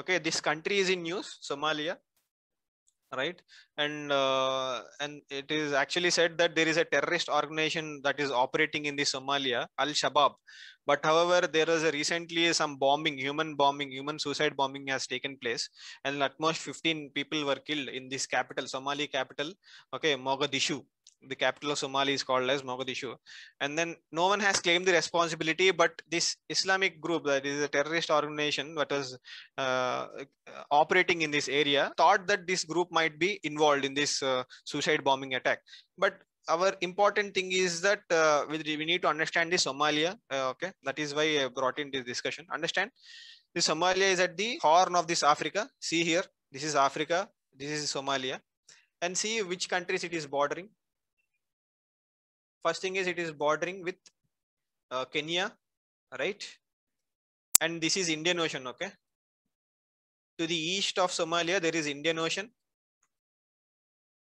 okay this country is in news somalia right and uh, and it is actually said that there is a terrorist organization that is operating in the somalia al shabaab but however there was a recently some bombing human bombing human suicide bombing has taken place and at most 15 people were killed in this capital somali capital okay mogadishu the capital of Somalia is called as Mogadishu. And then no one has claimed the responsibility, but this Islamic group, that is a terrorist organization that was uh, operating in this area, thought that this group might be involved in this uh, suicide bombing attack. But our important thing is that uh, we, we need to understand the Somalia. Uh, okay, that is why I brought in this discussion. Understand? The Somalia is at the horn of this Africa. See here, this is Africa, this is Somalia and see which countries it is bordering first thing is it is bordering with uh, Kenya, right? And this is Indian Ocean, okay? To the east of Somalia, there is Indian Ocean.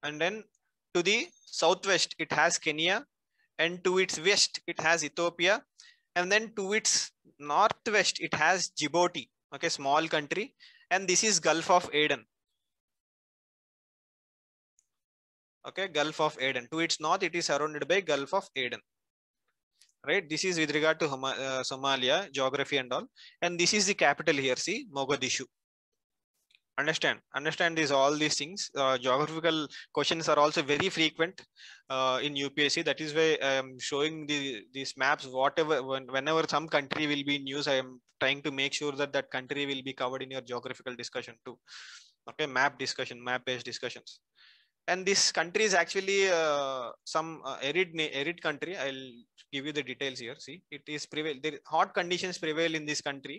And then to the southwest, it has Kenya. And to its west, it has Ethiopia. And then to its northwest, it has Djibouti, okay, small country. And this is Gulf of Aden. okay gulf of aden to its north it is surrounded by gulf of aden right this is with regard to Homa, uh, somalia geography and all and this is the capital here see mogadishu understand understand these all these things uh, geographical questions are also very frequent uh, in upsc that is why i am showing the these maps whatever when, whenever some country will be in news i am trying to make sure that that country will be covered in your geographical discussion too okay map discussion map based discussions and this country is actually uh, some uh, arid arid country i'll give you the details here see it is prevail there hot conditions prevail in this country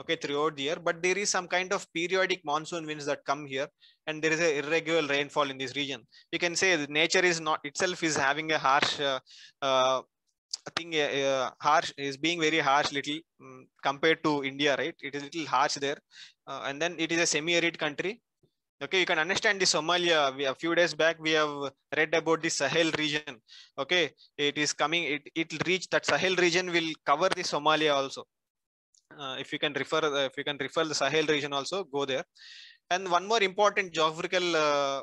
okay throughout the year but there is some kind of periodic monsoon winds that come here and there is a irregular rainfall in this region you can say nature is not itself is having a harsh uh, uh thing uh, uh, harsh is being very harsh little um, compared to india right it is a little harsh there uh, and then it is a semi arid country okay you can understand the somalia we, a few days back we have read about the sahel region okay it is coming it it reach that sahel region will cover the somalia also uh, if you can refer uh, if you can refer the sahel region also go there and one more important geographical uh,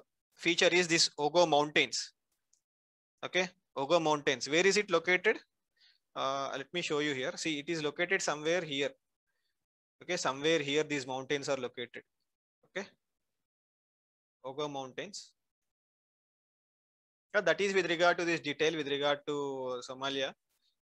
feature is this ogo mountains okay ogo mountains where is it located uh, let me show you here see it is located somewhere here okay somewhere here these mountains are located Ogo Mountains. Yeah, that is with regard to this detail with regard to Somalia.